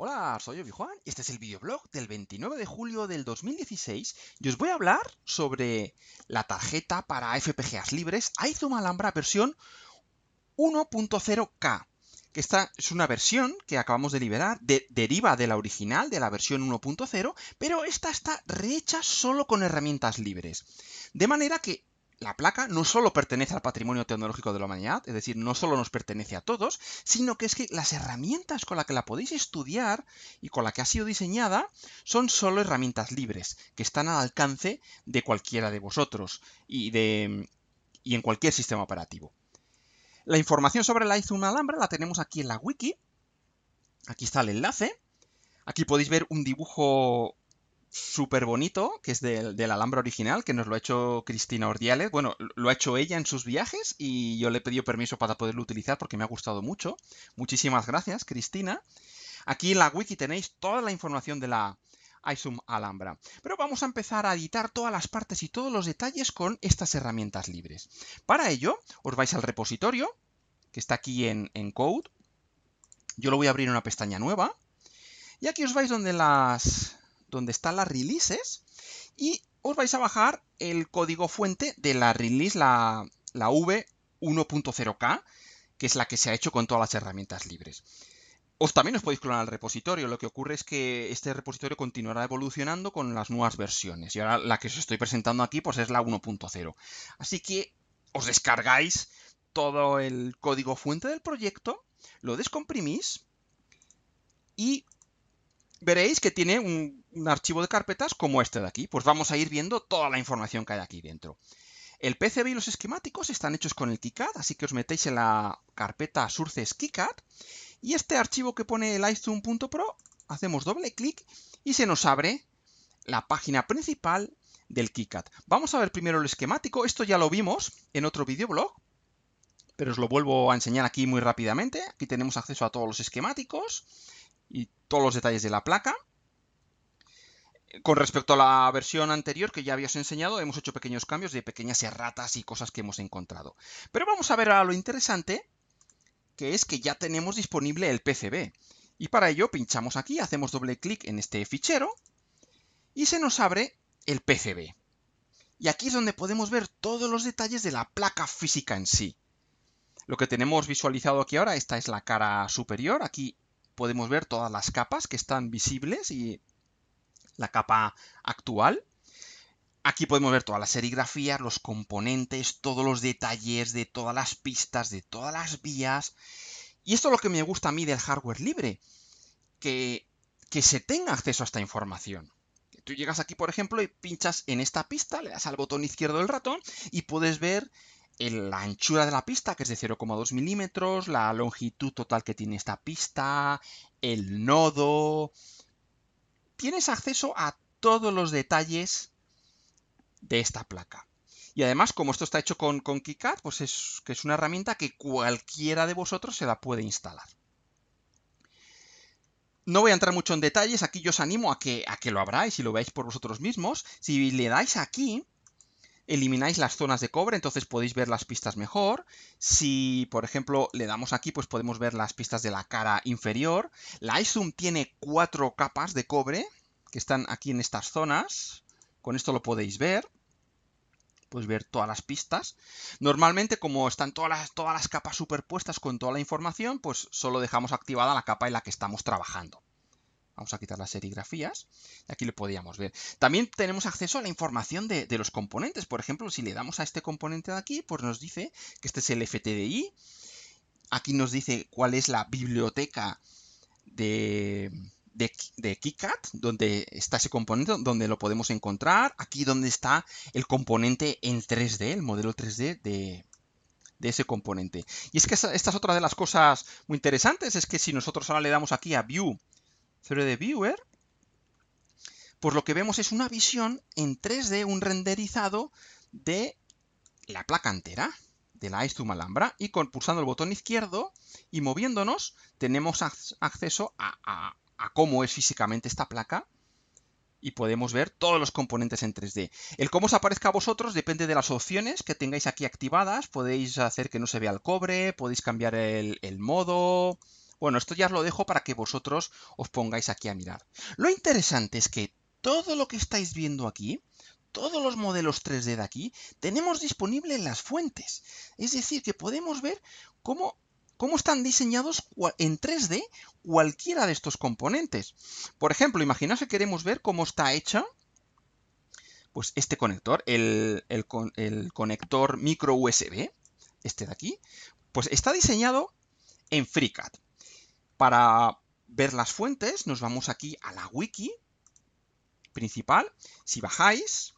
Hola, soy yo, juan y este es el videoblog del 29 de julio del 2016 y os voy a hablar sobre la tarjeta para FPGAs libres una Alhambra versión 1.0K, que esta es una versión que acabamos de liberar, de, deriva de la original, de la versión 1.0, pero esta está rehecha solo con herramientas libres. De manera que la placa no solo pertenece al patrimonio tecnológico de la humanidad, es decir, no solo nos pertenece a todos, sino que es que las herramientas con las que la podéis estudiar y con la que ha sido diseñada son solo herramientas libres, que están al alcance de cualquiera de vosotros y, de, y en cualquier sistema operativo. La información sobre la Alhambra la tenemos aquí en la wiki. Aquí está el enlace. Aquí podéis ver un dibujo súper bonito, que es del, Alhambra original, que nos lo ha hecho Cristina Ordiales. Bueno, lo ha hecho ella en sus viajes y yo le he pedido permiso para poderlo utilizar porque me ha gustado mucho. Muchísimas gracias, Cristina. Aquí en la wiki tenéis toda la información de la Isum Alhambra. Pero vamos a empezar a editar todas las partes y todos los detalles con estas herramientas libres. Para ello, os vais al repositorio, que está aquí en, en Code. Yo lo voy a abrir en una pestaña nueva. Y aquí os vais donde las donde están las releases y os vais a bajar el código fuente de la release, la, V1.0K, que es la que se ha hecho con todas las herramientas libres. Os también os podéis clonar el repositorio. Lo que ocurre es que este repositorio continuará evolucionando con las nuevas versiones. Y ahora la que os estoy presentando aquí pues es la 1.0. Así que os descargáis todo el código fuente del proyecto, lo descomprimís y veréis que tiene un, archivo de carpetas como este de aquí. Pues vamos a ir viendo toda la información que hay aquí dentro. El PCB y los esquemáticos están hechos con el KiCad, así que os metéis en la carpeta Sources KiCad y este archivo que pone livezoom.pro hacemos doble clic y se nos abre la página principal del KiCad. Vamos a ver primero el esquemático, esto ya lo vimos en otro videoblog, pero os lo vuelvo a enseñar aquí muy rápidamente. Aquí tenemos acceso a todos los esquemáticos y todos los detalles de la placa. Con respecto a la versión anterior que ya habías enseñado, hemos hecho pequeños cambios de pequeñas erratas y cosas que hemos encontrado. Pero vamos a ver ahora lo interesante, que es que ya tenemos disponible el PCB. Y para ello pinchamos aquí, hacemos doble clic en este fichero y se nos abre el PCB. Y aquí es donde podemos ver todos los detalles de la placa física en sí. Lo que tenemos visualizado aquí ahora, esta es la cara superior, aquí podemos ver todas las capas que están visibles y la capa actual. Aquí podemos ver todas las serigrafías, los componentes, todos los detalles de todas las pistas, de todas las vías. Y esto es lo que me gusta a mí del hardware libre, que, que se tenga acceso a esta información. Tú llegas aquí, por ejemplo, y pinchas en esta pista, le das al botón izquierdo del ratón y puedes ver la anchura de la pista, que es de 0,2 milímetros, la longitud total que tiene esta pista, el nodo. Tienes acceso a todos los detalles de esta placa. Y además, como esto está hecho con, con KiCad, pues es, que es una herramienta que cualquiera de vosotros se la puede instalar. No voy a entrar mucho en detalles, aquí yo os animo a que, a que lo abráis y lo veáis por vosotros mismos. Si le dais aquí, elimináis las zonas de cobre, entonces podéis ver las pistas mejor. Si, por ejemplo, le damos aquí, pues podemos ver las pistas de la cara inferior. La iZoom tiene cuatro capas de cobre que están aquí en estas zonas. Con esto lo podéis ver. Puedes ver todas las pistas. Normalmente, como están todas las, todas las capas superpuestas con toda la información, pues solo dejamos activada la capa en la que estamos trabajando. Vamos a quitar las serigrafías. Aquí lo podíamos ver. También tenemos acceso a la información de, los componentes. Por ejemplo, si le damos a este componente de aquí, pues nos dice que este es el FTDI. Aquí nos dice cuál es la biblioteca de, de, donde está ese componente, donde lo podemos encontrar. Aquí donde está el componente en 3D, el modelo 3D de, ese componente. Y es que esta es otra de las cosas muy interesantes, es que si nosotros ahora le damos aquí a View Through de Viewer, pues lo que vemos es una visión en 3D, un renderizado de la placa entera de la to Alhambra y pulsando el botón izquierdo y moviéndonos tenemos acceso a, cómo es físicamente esta placa y podemos ver todos los componentes en 3D. El cómo os aparezca a vosotros depende de las opciones que tengáis aquí activadas. Podéis hacer que no se vea el cobre, podéis cambiar el, el modo, bueno, esto ya os lo dejo para que vosotros os pongáis aquí a mirar. Lo interesante es que todo lo que estáis viendo aquí, todos los modelos 3D de aquí, tenemos disponible en las fuentes. Es decir, que podemos ver cómo, cómo están diseñados en 3D cualquiera de estos componentes. Por ejemplo, imaginaos que queremos ver cómo está hecho pues este conector, el, el conector micro USB, este de aquí, pues está diseñado en FreeCAD. Para ver las fuentes nos vamos aquí a la wiki principal. Si bajáis,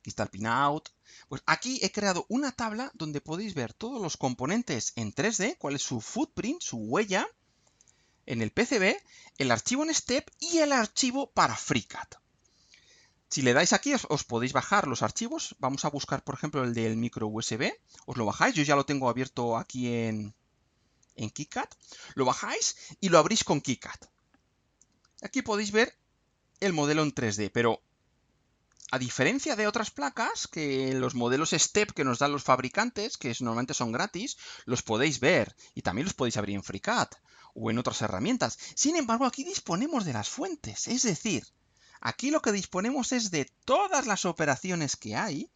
aquí está el pinout. Pues aquí he creado una tabla donde podéis ver todos los componentes en 3D, cuál es su footprint, su huella, en el PCB, el archivo en STEP y el archivo para FreeCAD. Si le dais aquí, os, podéis bajar los archivos. Vamos a buscar, por ejemplo, el del micro USB. Os lo bajáis. Yo ya lo tengo abierto aquí en, en KiCad, lo bajáis y lo abrís con KiCad. Aquí podéis ver el modelo en 3D, pero a diferencia de otras placas, que los modelos STEP que nos dan los fabricantes, que normalmente son gratis, los podéis ver y también los podéis abrir en FreeCAD o en otras herramientas. Sin embargo, aquí disponemos de las fuentes, es decir, aquí lo que disponemos es de todas las operaciones que hay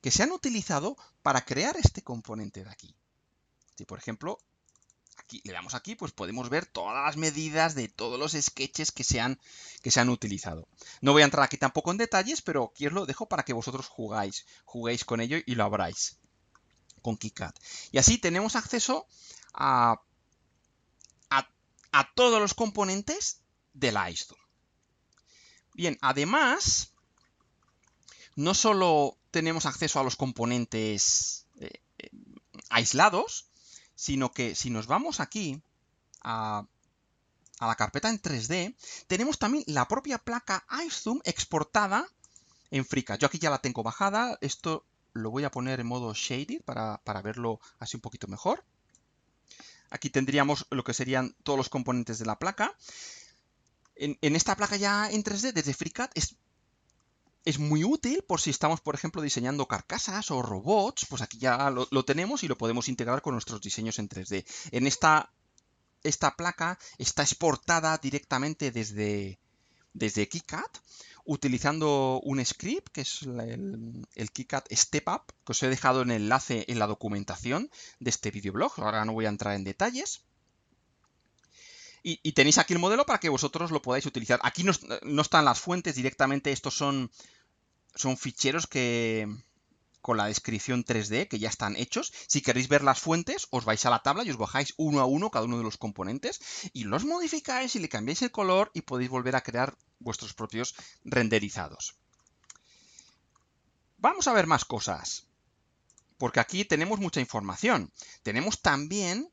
que se han utilizado para crear este componente de aquí. Si, por ejemplo, le damos aquí, pues podemos ver todas las medidas de todos los sketches que se han, que se han utilizado. No voy a entrar aquí tampoco en detalles, pero aquí os lo dejo para que vosotros jugáis, juguéis con ello y lo abráis con KiCad Y así tenemos acceso a, todos los componentes de la iStore. Bien, además, no solo tenemos acceso a los componentes eh, eh, aislados, sino que si nos vamos aquí a, la carpeta en 3D, tenemos también la propia placa iZoom exportada en FreeCAD. Yo aquí ya la tengo bajada, esto lo voy a poner en modo shaded para, verlo así un poquito mejor. Aquí tendríamos lo que serían todos los componentes de la placa. En, en, esta placa ya en 3D desde FreeCAD es es muy útil por si estamos, por ejemplo, diseñando carcasas o robots, pues aquí ya lo, tenemos y lo podemos integrar con nuestros diseños en 3D. En esta, esta placa está exportada directamente desde, desde KiCat utilizando un script que es el, el KiCat Step Up, que os he dejado en el enlace en la documentación de este videoblog. Ahora no voy a entrar en detalles y, tenéis aquí el modelo para que vosotros lo podáis utilizar. Aquí no, están las fuentes directamente, estos son, son ficheros que, con la descripción 3D que ya están hechos. Si queréis ver las fuentes, os vais a la tabla y os bajáis uno a uno cada uno de los componentes y los modificáis y le cambiáis el color y podéis volver a crear vuestros propios renderizados. Vamos a ver más cosas, porque aquí tenemos mucha información. Tenemos también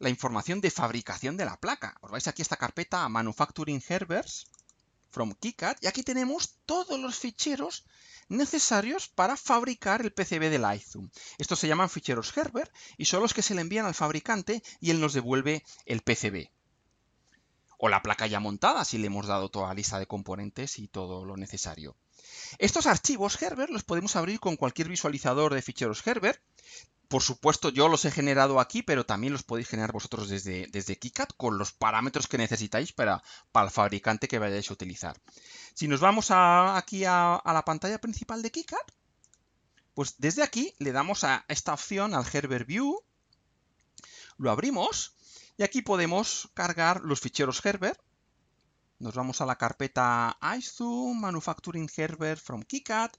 la información de fabricación de la placa. Os vais aquí a esta carpeta Manufacturing Herbers from KiCad y aquí tenemos todos los ficheros necesarios para fabricar el PCB del iZoom. Estos se llaman ficheros Herbert y son los que se le envían al fabricante y él nos devuelve el PCB. O la placa ya montada si le hemos dado toda la lista de componentes y todo lo necesario. Estos archivos Herbert los podemos abrir con cualquier visualizador de ficheros Herbert, por supuesto, yo los he generado aquí, pero también los podéis generar vosotros desde, desde con los parámetros que necesitáis para, el fabricante que vayáis a utilizar. Si nos vamos aquí a, la pantalla principal de KiCad, pues desde aquí le damos a esta opción, al Gerber View, lo abrimos y aquí podemos cargar los ficheros Gerber. Nos vamos a la carpeta iZoom, Manufacturing Gerber from KiCad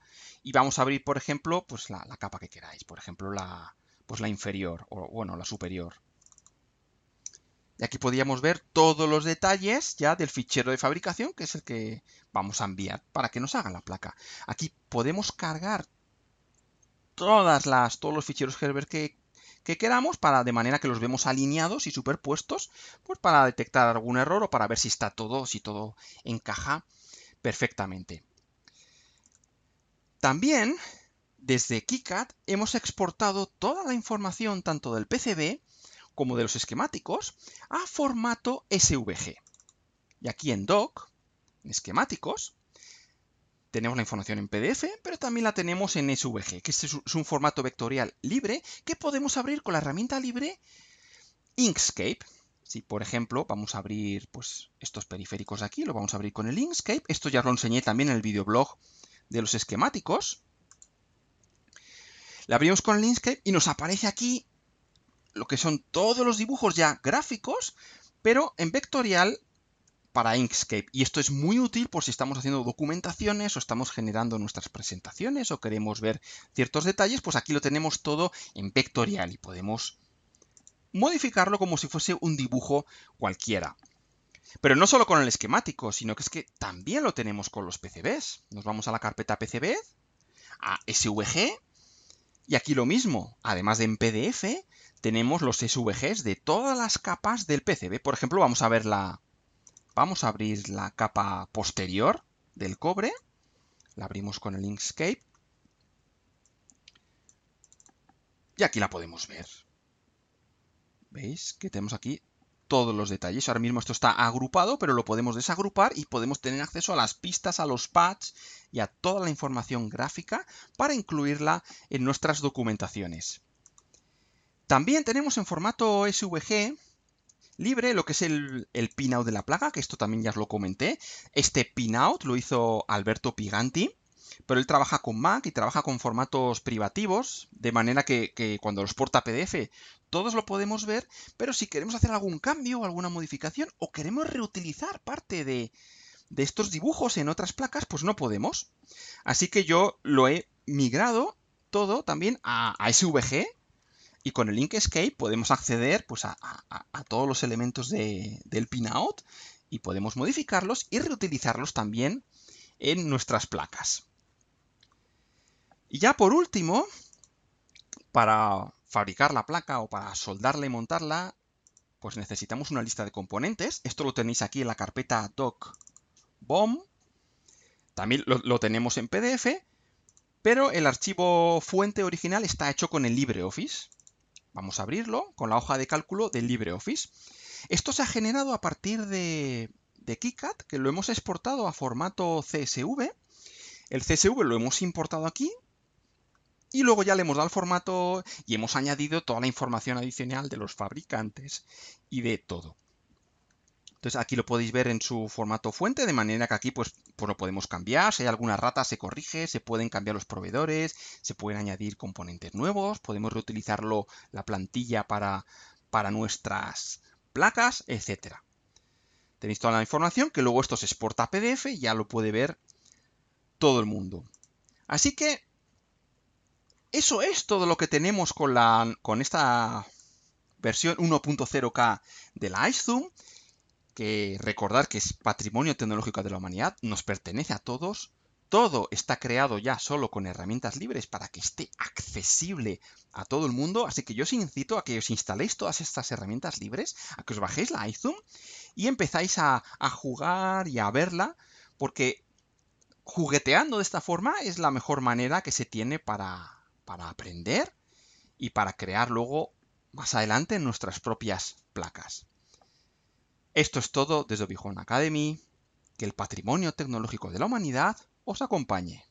y vamos a abrir, por ejemplo, pues la capa que queráis. Por ejemplo, la, pues, la inferior, o bueno, la superior. Y aquí podríamos ver todos los detalles ya del fichero de fabricación, que es el que vamos a enviar para que nos haga la placa. Aquí podemos cargar todas las, todos los ficheros Herbert que, que queramos, para, de manera que los vemos alineados y superpuestos, pues para detectar algún error o para ver si está todo, si todo encaja perfectamente. También desde KiCad hemos exportado toda la información tanto del PCB como de los esquemáticos a formato SVG. Y aquí en Doc, en esquemáticos, tenemos la información en PDF, pero también la tenemos en SVG, que este es un formato vectorial libre que podemos abrir con la herramienta libre Inkscape. Si, por ejemplo, vamos a abrir pues, estos periféricos de aquí, lo vamos a abrir con el Inkscape. Esto ya lo enseñé también en el videoblog de los esquemáticos. Le abrimos con el Inkscape y nos aparece aquí lo que son todos los dibujos ya gráficos, pero en vectorial para Inkscape. Y esto es muy útil por si estamos haciendo documentaciones o estamos generando nuestras presentaciones o queremos ver ciertos detalles, pues aquí lo tenemos todo en vectorial y podemos modificarlo como si fuese un dibujo cualquiera. Pero no solo con el esquemático, sino que es que también lo tenemos con los PCBs. Nos vamos a la carpeta PCB, a SVG, y aquí lo mismo, además de en PDF, tenemos los SVGs de todas las capas del PCB. Por ejemplo, vamos a Vamos a abrir la capa posterior del cobre. La abrimos con el Inkscape. Y aquí la podemos ver. ¿Veis? Que tenemos aquí todos los detalles. Ahora mismo esto está agrupado, pero lo podemos desagrupar y podemos tener acceso a las pistas, a los pads y a toda la información gráfica para incluirla en nuestras documentaciones. También tenemos en formato SVG libre lo que es el, pinout de la plaga, que esto también ya os lo comenté. Este pinout lo hizo Alberto Piganti pero él trabaja con Mac y trabaja con formatos privativos, de manera que, cuando los porta PDF todos lo podemos ver, pero si queremos hacer algún cambio o alguna modificación o queremos reutilizar parte de, estos dibujos en otras placas, pues no podemos. Así que yo lo he migrado todo también a, SVG, y con el Inkscape podemos acceder pues, a, todos los elementos del pinout y podemos modificarlos y reutilizarlos también en nuestras placas. Y ya por último, para fabricar la placa o para soldarla y montarla, pues necesitamos una lista de componentes. Esto lo tenéis aquí en la carpeta doc bom. También lo, tenemos en PDF, pero el archivo fuente original está hecho con el LibreOffice. Vamos a abrirlo con la hoja de cálculo del LibreOffice. Esto se ha generado a partir de, de KiCad, que lo hemos exportado a formato CSV. El CSV lo hemos importado aquí y luego ya le hemos dado el formato y hemos añadido toda la información adicional de los fabricantes y de todo. Entonces aquí lo podéis ver en su formato fuente, de manera que aquí pues, pues lo podemos cambiar. Si hay alguna rata se corrige, se pueden cambiar los proveedores, se pueden añadir componentes nuevos, podemos reutilizarlo la plantilla para, para nuestras placas, etc. Tenéis toda la información que luego esto se exporta a PDF y ya lo puede ver todo el mundo. Así que eso es todo lo que tenemos con, esta versión 1.0K de la iZoom, que recordar que es patrimonio tecnológico de la humanidad, nos pertenece a todos. Todo está creado ya solo con herramientas libres para que esté accesible a todo el mundo, así que yo os incito a que os instaléis todas estas herramientas libres, a que os bajéis la iZoom y empezáis a, a jugar y a verla, porque jugueteando de esta forma es la mejor manera que se tiene para, para aprender y para crear luego más adelante nuestras propias placas. Esto es todo desde Obi Academy. Que el patrimonio tecnológico de la humanidad os acompañe.